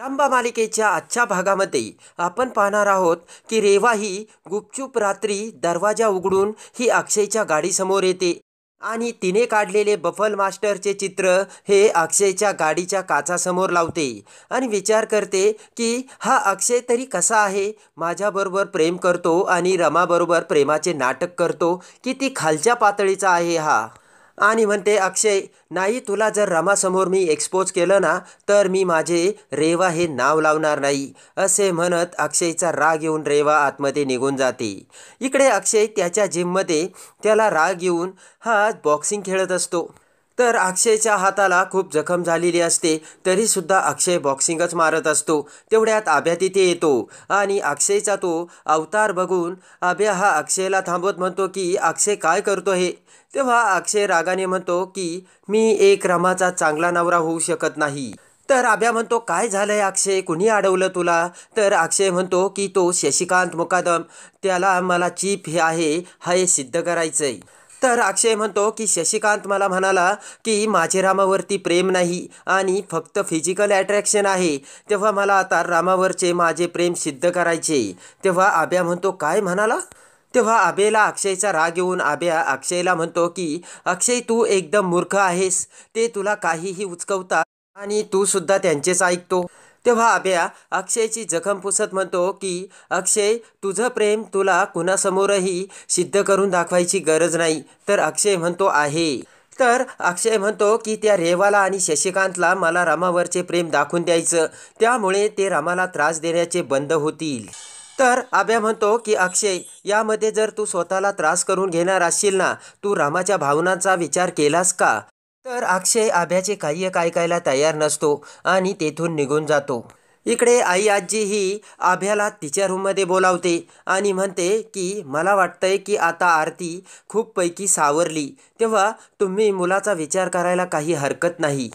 रामबा मालिकेच्या आजच्या भागामध्ये आपण पाहणार आहोत की रेवा ही गुपचूप रात्री दरवाजा उघडून ही अक्षयच्या गाडीसमोर येते आणि तिने काढलेले बफल मास्टरचे चित्र हे अक्षयच्या गाडीच्या काचासमोर लावते आणि विचार करते की हा अक्षय तरी कसा आहे माझ्याबरोबर प्रेम करतो आणि रमाबरोबर प्रेमाचे नाटक करतो की ती खालच्या पातळीचा आहे हा आणि म्हणते अक्षय नाही तुला जर रमासमोर मी एक्सपोज केलं ना तर मी माझे रेवा हे नाव लावणार नाही असे म्हणत अक्षयचा राग येऊन रेवा आतमध्ये निघून जाते इकडे अक्षय त्याच्या जिममध्ये त्याला राग येऊन हा बॉक्सिंग खेळत असतो तर अक्षयच्या हाताला खूप जखम झालेली असते तरीसुद्धा अक्षय बॉक्सिंगच मारत असतो तेवढ्यात आभ्या तिथे येतो आणि अक्षयचा तो अवतार बघून आभ्या हा अक्षयला थांबवत म्हणतो की अक्षय काय करतो हे तेव्हा अक्षय रागाने म्हणतो की मी एक रमाचा चांगला नवरा होऊ शकत नाही तर आभ्या म्हणतो काय झालंय अक्षय कुणी अडवलं तुला तर अक्षय म्हणतो की तो शशिकांत मुकादम त्याला मला चीप हे आहे हे सिद्ध करायचंय तर अक्षय म्हणतो की शशिकांत मला म्हणाला की माझे रामावरती प्रेम नाही आणि फक्त फिजिकल अट्रॅक्शन आहे तेव्हा मला आता रामावरचे माझे प्रेम सिद्ध करायचे तेव्हा आब्या म्हणतो काय म्हणाला तेव्हा आबेला अक्षयचा राग येऊन आब्या अक्षयला म्हणतो की अक्षय तू एकदम मूर्ख आहेस ते तुला काहीही उचकवता आणि तू सुद्धा त्यांचेच ऐकतो तेव्हा आभ्या अक्षयची जखम पुसत म्हणतो की अक्षय तुझं प्रेम तुला कुणासमोरही सिद्ध करून दाखवायची गरज नाही तर अक्षय म्हणतो आहे तर अक्षय म्हणतो की त्या रेवाला आणि शशिकांतला मला रामावरचे प्रेम दाखवून द्यायचं त्यामुळे ते रामाला त्रास देण्याचे बंद होतील तर आभ्या म्हणतो की अक्षय यामध्ये जर तू स्वतःला त्रास करून घेणार असशील ना तू रामाच्या भावनांचा विचार केलास का तर अक्षय आभ्याचे काही ऐकायला तयार नसतो आणि तेथून निघून जातो इकडे आई आजी ही आभ्याला तिच्या रूममध्ये बोलावते आणि म्हणते की मला वाटतंय की आता आरती खूप पैकी सावरली तेव्हा तुम्ही मुलाचा विचार करायला काही हरकत नाही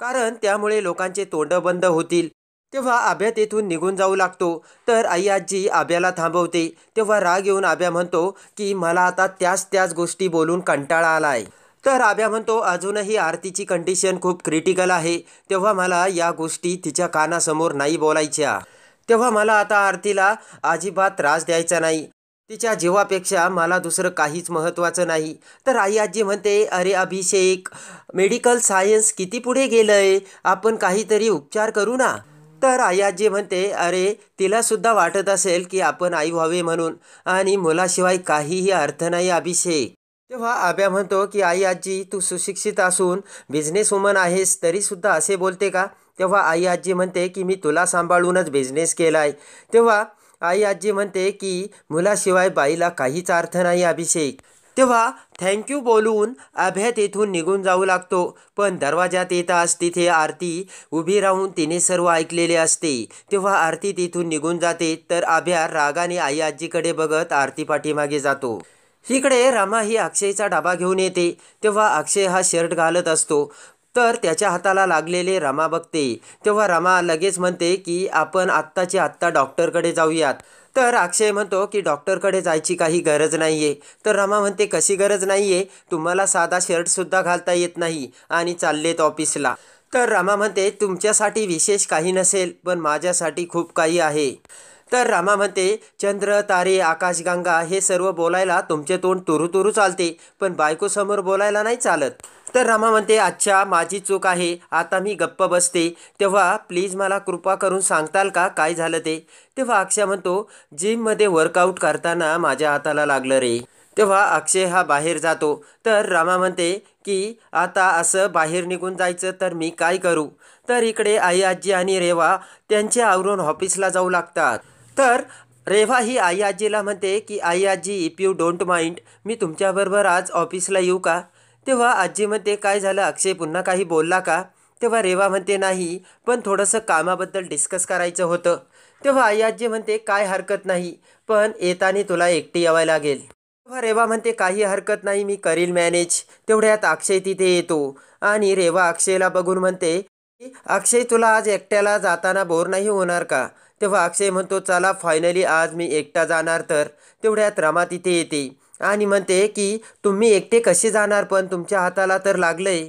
कारण त्यामुळे लोकांचे तोंड बंद होतील तेव्हा आभ्या तेथून निघून जाऊ लागतो तर आई आजी आभ्याला थांबवते तेव्हा राग येऊन आभ्या म्हणतो की मला आता त्याच त्याच गोष्टी बोलून कंटाळा आला तर आभ्या म्हणतो अजूनही आरतीची कंडिशन खूप क्रिटिकल आहे तेव्हा मला या गोष्टी तिच्या कानासमोर नाही बोलायच्या तेव्हा मला आता आरतीला अजिबात त्रास द्यायचा नाही तिच्या जीवापेक्षा मला दुसरं काहीच महत्त्वाचं नाही तर आई आजी म्हणते अरे अभिषेक मेडिकल सायन्स किती पुढे गेलं आहे आपण काहीतरी उपचार करू ना तर आई आजी म्हणते अरे तिलासुद्धा वाटत असेल की आपण आई व्हावे म्हणून आणि मुलाशिवाय काहीही अर्थ नाही अभिषेक तेव्हा आब्या म्हणतो की आई आजी तू सुशिक्षित असून बिझनेस वुमन आहेस तरीसुद्धा असे बोलते का तेव्हा आई आजी म्हणते की मी तुला सांभाळूनच बिझनेस केला आहे तेव्हा आई आजी म्हणते की मुलाशिवाय बाईला काहीच अर्थ नाही अभिषेक तेव्हा थँक्यू बोलून अभ्या तेथून निघून जाऊ लागतो पण दरवाजात येताच तिथे आरती उभी राहून तिने सर्व ऐकलेले असते तेव्हा आरती तिथून निघून जाते तर अभ्या रागाने आई आजीकडे बघत आरती पाठीमागे जातो इकडे रामा ही अक्षयचा डबा घेऊन येते तेव्हा अक्षय हा शर्ट घालत असतो तर त्याच्या हाताला लागलेले रमा बघते तेव्हा रमा लगेच म्हणते की आपण आत्ताची आत्ता डॉक्टरकडे जाऊयात तर अक्षय म्हणतो की डॉक्टरकडे जायची काही गरज नाही आहे तर रमा म्हणते कशी गरज नाही आहे तुम्हाला साधा शर्टसुद्धा घालता येत नाही आणि चाललेत ऑफिसला तर रामा म्हणते तुमच्यासाठी विशेष काही नसेल पण माझ्यासाठी खूप काही आहे तर रामा म्हणते चंद्र तारे आकाशगंगा हे सर्व बोलायला तुमचे तोंड तुरू तुरू चालते पण बायकोसमोर बोलायला नाही चालत तर रामा म्हणते अच्छा माझी चूक आहे आता मी गप्प बसते तेव्हा प्लीज मला कृपा करून सांगताल का काय झालं ते तेव्हा अक्षय म्हणतो जिममध्ये वर्कआउट करताना माझ्या हाताला लागलं रे तेव्हा अक्षय हा बाहेर जातो तर रामा म्हणते की आता असं बाहेर निघून जायचं तर मी काय करू तर इकडे आई आजी आणि रेवा त्यांचे आवरून ऑफिसला जाऊ लागतात तर रेवा ही आई आजीला म्हणते की आई आजी if you don't mind me तुमच्याबरोबर आज ऑफिसला येऊ का तेव्हा आजी म्हणते काय झालं अक्षय पुन्हा काही बोलला का तेव्हा रेवा म्हणते नाही पण थोडंसं कामाबद्दल डिस्कस करायचं होतं तेव्हा आई आजी म्हणते काय हरकत नाही पण येताना तुला एकटी यावं लागेल तेव्हा रेवा म्हणते काही हरकत नाही मी करील मॅनेज तेवढ्यात अक्षय तिथे येतो आणि रेवा अक्षयला बघून म्हणते अक्षय तुला आज एकट्याला जाताना बोर नाही होणार का तेव्हा अक्षय म्हणतो चला फायनली आज मी एकटा जाणार तर तेवढ्यात रमा तिथे येते आणि म्हणते की तुम्ही एकटे कसे जाणार पण तुमच्या हाताला तर लागलंय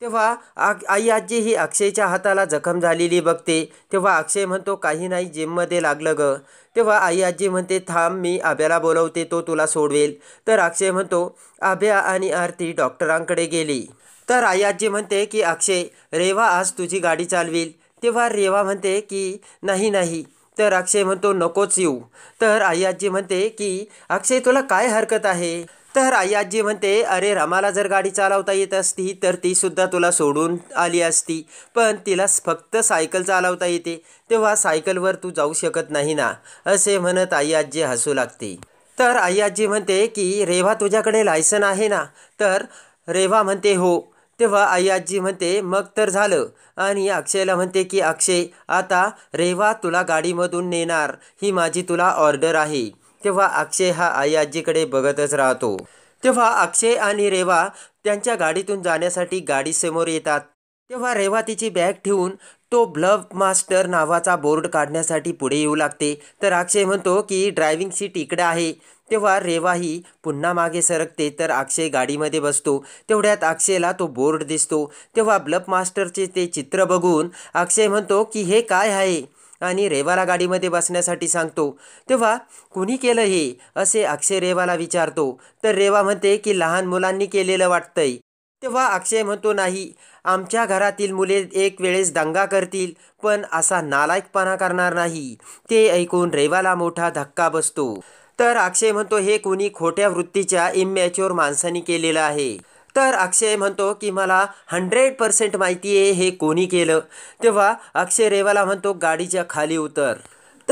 तेव्हा आई आजी ही अक्षयच्या हाताला जखम झालेली बघते तेव्हा अक्षय म्हणतो काही नाही जिममध्ये लागलं ग तेव्हा आई आजी म्हणते थांब मी आभ्याला बोलवते तो तुला सोडवेल तर अक्षय म्हणतो आभ्या आणि आरती डॉक्टरांकडे गेली तर आई आजी म्हणते की अक्षय रेवा आज तुझी गाडी चालवेल तेव्हा रेवा म्हणते की नाही नाही तर अक्षय म्हणतो नकोच येऊ तर आई आजी म्हणते की अक्षय तुला काय हरकत आहे तर आई आजी म्हणते अरे रमाला जर गाडी चालवता येत असती तर तीसुद्धा तुला सोडून आली असती पण तिला फक्त सायकल चालवता येते तेव्हा सायकलवर तू जाऊ शकत नाही ना असे म्हणत आई आजी हसू लागते तर आई आजी म्हणते की रेवा तुझ्याकडे लायसन आहे ना तर रेवा म्हणते हो तेव्हा आई आजी म्हणते मग तर झालं आणि अक्षयला म्हणते की अक्षय आता रेवा तुला गाडीमधून नेणार ही माझी तुला ऑर्डर आहे तेव्हा अक्षय हा आई आजीकडे बघतच राहतो तेव्हा अक्षय आणि रेवा त्यांच्या गाडीतून जाण्यासाठी गाडीसमोर येतात तेव्हा रेवा तिची बॅग ठेवून तो ब्लव मास्टर नावाचा बोर्ड काढण्यासाठी पुढे येऊ लागते तर अक्षय म्हणतो की ड्रायव्हिंग सीट इकडे आहे तेव्हा रेवाही पुन्हा मागे सरकते तर अक्षय गाडीमध्ये बसतो तेवढ्यात अक्षयला तो बोर्ड दिसतो तेव्हा ब्लब मास्टरचे ते चित्र बघून अक्षय म्हणतो की हे काय आहे आणि रेवाला गाडीमध्ये बसण्यासाठी सांगतो तेव्हा कुणी केलं हे असे अक्षय रेवाला विचारतो तर रेवा म्हणते की लहान मुलांनी केलेलं वाटतंय तेव्हा अक्षय म्हणतो नाही आमच्या घरातील मुले एक वेळेस दंगा करतील पण असा नालायकपणा करणार नाही ते ऐकून रेवाला मोठा धक्का बसतो तर अक्षय म्हणतो हे कोणी खोट्या वृत्तीच्या इमॅच्युअर माणसाने केलेलं आहे तर अक्षय म्हणतो की मला हंड्रेड पर्सेंट माहिती आहे हे कोणी केलं तेव्हा अक्षय रेवाला म्हणतो गाडीच्या खाली उतर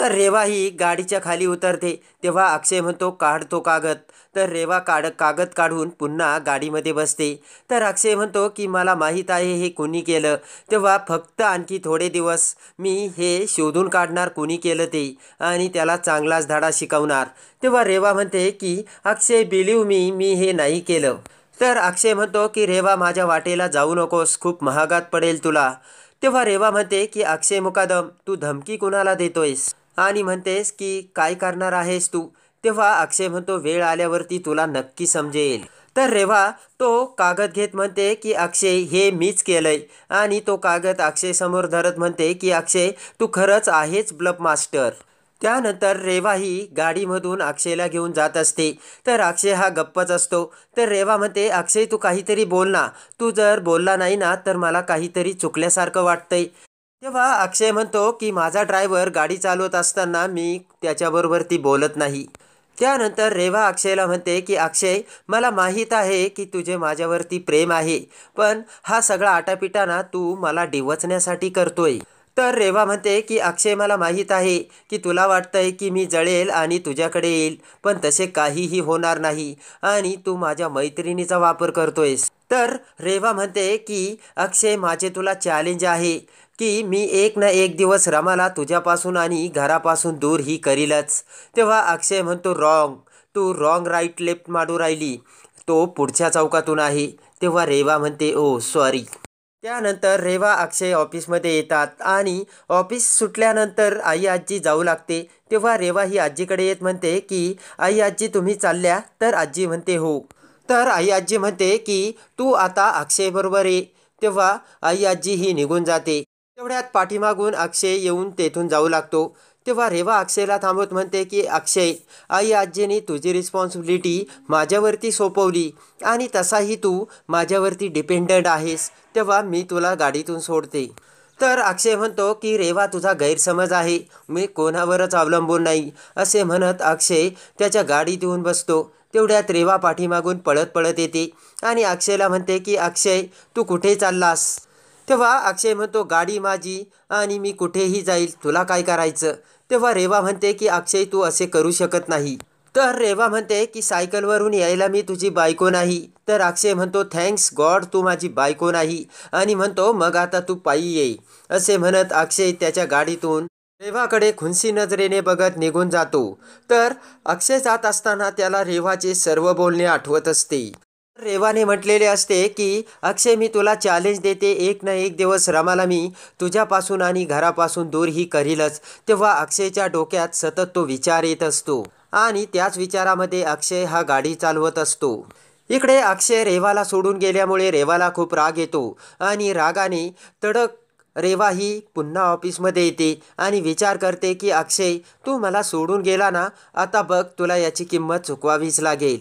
तर रेवा ही गाडीच्या खाली उतरते तेव्हा अक्षय म्हणतो काढतो कागद तर रेवा काढ कागद काढून पुन्हा गाडीमध्ये बसते तर अक्षय म्हणतो की मला माहीत आहे हे कुणी केलं तेव्हा फक्त आणखी थोडे दिवस मी हे शोधून काढणार कुणी केलं ते आणि त्याला चांगलाच धडा शिकवणार तेव्हा रेवा म्हणते की अक्षय बिलीव मी मी हे नाही केलं तर अक्षय म्हणतो की रेवा माझ्या वाटेला जाऊ नकोस खूप महागात पडेल तुला तेव्हा रेवा म्हणते की अक्षय मुकादम तू धमकी कुणाला देतोयस आणि म्हणतेस की काय करणार आहेस तू तेव्हा अक्षय म्हणतो वेळ आल्यावरती तुला नक्की समजेल तर रेवा तो कागद घेत म्हणते की अक्षय हे मीच केलंय आणि तो कागद अक्षय समोर धरत म्हणते की अक्षय तू खरंच आहेच ब्लब मास्टर त्यानंतर रेवा ही गाडीमधून अक्षयला घेऊन जात असते तर अक्षय हा गप्पच असतो तर रेवा म्हणते अक्षय तू काहीतरी बोल ना तू जर बोलला नाही ना तर मला काहीतरी चुकल्यासारखं वाटतंय तेव्हा अक्षय म्हणतो की माझा ड्रायव्हर गाडी चालवत असताना मी त्याच्याबरोबर ती बोलत नाही त्यानंतर रेवा अक्षयला म्हणते की अक्षय मला माहीत आहे की तुझे माझ्यावरती प्रेम आहे पण हा सगळा आटापिटाना तू मला डिवचण्यासाठी करतोय तर रेवा म्हणते की अक्षय मला माहीत आहे की तुला वाटतंय की मी जळेल आणि तुझ्याकडे येईल पण तसे काहीही होणार नाही आणि तू माझ्या मैत्रिणीचा वापर करतोयस तर रेवा म्हणते की अक्षय माझे तुला चॅलेंज आहे की मी एक ना एक दिवस रमाला तुझ्यापासून आणि घरापासून दूर ही करीलच तेव्हा अक्षय म्हणतो रॉंग तू रॉंग राईट लेफ्ट मारू राहिली तो पुढच्या चौकातून आहे तेव्हा रेवा म्हणते ओ सॉरी त्यानंतर रेवा अक्षय ऑफिसमध्ये येतात आणि ऑफिस सुटल्यानंतर आई आजी जाऊ लागते तेव्हा रेवा ही आजीकडे येत म्हणते की आई आजी तुम्ही चालल्या तर आजी म्हणते हो तर आई आजी म्हणते की तू आता अक्षयबरोबर ये तेव्हा आई आजी ही निघून जाते तेवढ्यात पाठीमागून अक्षय येऊन तेथून जाऊ लागतो तेव्हा रेवा अक्षयला थांबवत म्हणते की अक्षय आई आजीने तुझी रिस्पॉन्सिबिलिटी माझ्यावरती सोपवली आणि तसाही तू माझ्यावरती डिपेंडंट आहेस तेव्हा मी तुला गाडीतून सोडते तर अक्षय म्हणतो की रेवा तुझा गैरसमज आहे मी कोणावरच अवलंबून नाही असे म्हणत अक्षय त्याच्या गाडीत येऊन बसतो तेवढ्यात रेवा पाठीमागून पळत पळत येते आणि अक्षयला म्हणते की अक्षय तू कुठे चाललास तेव्हा अक्षय म्हणतो गाडी माझी आणि मी कुठेही जाईल तुला काय करायचं तेव्हा रेवा म्हणते की अक्षय तू असे करू शकत नाही तर रेवा म्हणते की सायकलवरून यायला मी तुझी बायको नाही तर अक्षय म्हणतो थँक्स गॉड तू माझी बायको नाही आणि म्हणतो मग आता तू पायी ये असे म्हणत अक्षय त्याच्या गाडीतून रेवाकडे खुनसी नजरेने बघत निघून जातो तर अक्षय जात असताना त्याला रेवाचे सर्व बोलणे आठवत असते रेवाने म्हटलेले असते की अक्षय मी तुला चॅलेंज देते एक ना एक दिवस रमाला मी तुझ्यापासून आणि घरापासून दूर ही करीलच तेव्हा अक्षयच्या डोक्यात सतत तो विचार येत असतो आणि त्याच विचारामध्ये अक्षय हा गाडी चालवत असतो इकडे अक्षय रेवाला सोडून गेल्यामुळे रेवाला खूप राग येतो आणि रागाने तडक रेवा ही पुन्हा ऑफिसमध्ये येते आणि विचार करते की अक्षय तू मला सोडून गेला ना आता बघ तुला याची किंमत चुकवावीच लागेल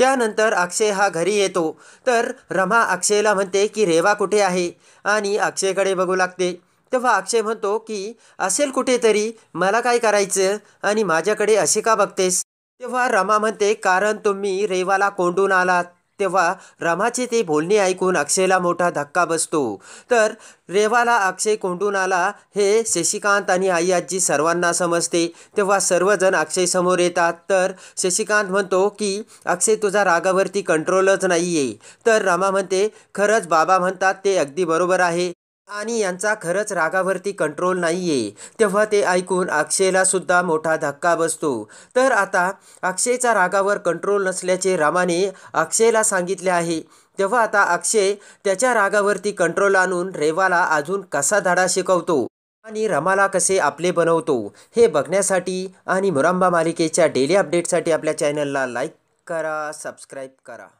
त्यानंतर अक्षय हा घरी येतो तर रमा अक्षयला म्हणते की रेवा कुठे आहे आणि अक्षयकडे बघू लागते तेव्हा अक्षय म्हणतो की असेल कुठेतरी मला काय करायचं आणि माझ्याकडे असे का बघतेस तेव्हा रमा म्हणते कारण तुम्ही रेवाला कोंडून आलात तेव्हा रमाचे ते बोलणे ऐकून अक्षयला मोठा धक्का बसतो तर रेवाला अक्षय कोंडून आला हे शशिकांत आणि आई आजी सर्वांना समजते तेव्हा सर्वजण अक्षयसमोर येतात तर शशिकांत म्हणतो की अक्षय तुझा रागावरती कंट्रोलच नाही आहे तर रमा म्हणते खरंच बाबा म्हणतात ते अगदी बरोबर आहे आणि यांचा खरंच रागावरती कंट्रोल नाही आहे तेव्हा ते ऐकून अक्षयला सुद्धा मोठा धक्का बसतो तर आता अक्षयचा रागावर कंट्रोल नसल्याचे रामाने अक्षयला सांगितले आहे तेव्हा आता अक्षय त्याच्या रागावरती कंट्रोल आणून रेवाला अजून कसा धडा शिकवतो आणि रमाला कसे आपले बनवतो हे बघण्यासाठी आणि मुरांबा मालिकेच्या डेली अपडेटसाठी आपल्या चॅनलला लाईक करा सबस्क्राईब करा